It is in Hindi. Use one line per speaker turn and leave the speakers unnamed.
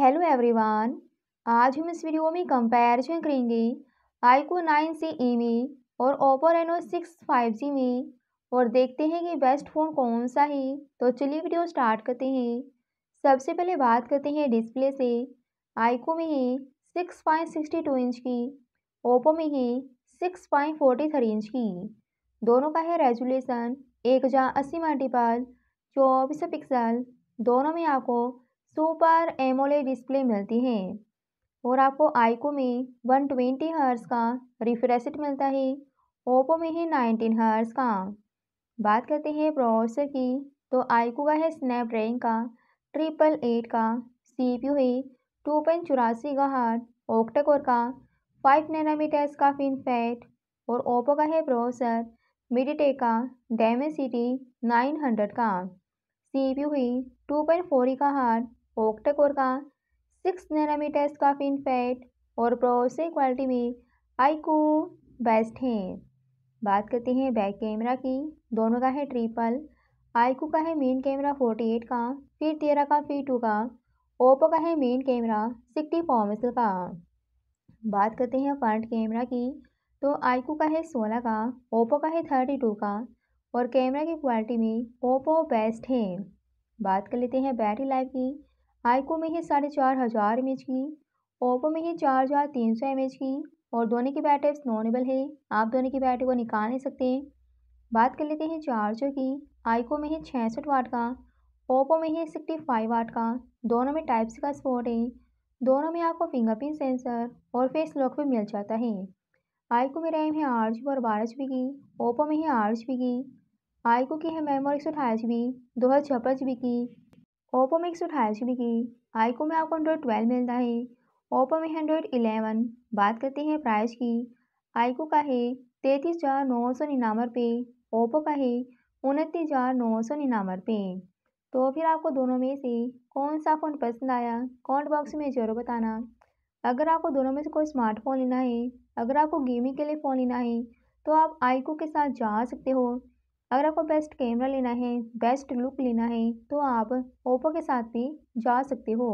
हेलो एवरीवन आज हम इस वीडियो में कंपैरिजन करेंगे आईको नाइन सी ई में और Oppo Reno six five G में और देखते हैं कि बेस्ट फ़ोन कौन सा है तो चलिए वीडियो स्टार्ट करते हैं सबसे पहले बात करते हैं डिस्प्ले से आईको में है six point sixty two inch की ओप्पो में है six point forty three inch की दोनों का है रेजुलेशन एक हज़ार अस्सी मल्टीपल चौबीस पिक्सल दोनों में आपको सुपर एमोले डिस्प्ले मिलती है और आपको आईको में 120 ट्वेंटी हर्स का रिफ्रेश मिलता है ओप्पो में है 19 हर्स का बात करते हैं प्रोसेसर की तो आईको का है स्नैपड्रैगन का ट्रिपल एट का सीपीयू है टू पॉइंट चौरासी का हार्ट ऑक्टाकोर का फाइव नैनामीटर्स का फैट और ओप्पो का है प्रोसेसर मिडिटेक का डेमेसिटी नाइन हंड्रेड का सी पी है टू पॉइंट फोर का हार्ट ओक्टाकोर का सिक्स नैनोमीटर फिन फैट और प्रोसे क्वालिटी में आईकू बेस्ट है बात करते हैं बैक कैमरा की दोनों का है ट्रिपल आईकू का है मेन कैमरा फोर्टी एट का फिर तेरह का फिर टू का ओप्पो का है मेन कैमरा सिक्सटी फोर मेगल का बात करते हैं फ्रंट कैमरा की तो आईकू का है सोलह का ओप्पो का है थर्टी टू का और कैमरा की क्वालिटी में ओप्पो बेस्ट है बात कर लेते हैं बैटरी लाइफ की आइको में है साढ़े चार हज़ार एम की ओप्पो में है चार हज़ार तीन सौ एम की और दोनों की बैटरी नॉनेबल है आप दोनों की बैटरी को निकाल नहीं सकते बात कर लेते हैं चार्जर की आइको में है छियासठ वाट का ओप्पो में है सिक्सटी फाइव वाट का दोनों में टाइप सी का स्पोर्ट है दोनों में आपको फिंगरप्रिंट सेंसर और फेस लॉक भी मिल जाता है आइको में रैम है आठ जी और बारह जी बी की ओप्पो में है आठ जी बी की आइको की है मेमोरी एक सौ अठाईस जी बी दो हज़ार छप्पन जी बी की ओप्पो में एक सौ अठारह जी बी की आईको में आपको एंड्रॉयड ट्वेल्व मिलता है ओप्पो में एंड्रॉयड इलेवन बात करते हैं प्राइस की आईको का है तैंतीस हज़ार नौ सौ निन्यानवे रुपये ओप्पो का है उनतीस हज़ार नौ सौ निन्यानवे रुपये तो फिर आपको दोनों में से कौन सा फ़ोन पसंद आया कॉमेंट बॉक्स में ज़रूर बताना अगर आपको दोनों में से कोई स्मार्टफोन लेना है अगर आपको गेमिंग के लिए फ़ोन लेना है तो आप आईको के साथ जा सकते हो अगर आपको बेस्ट कैमरा लेना है बेस्ट लुक लेना है तो आप ओप्पो के साथ भी जा सकते हो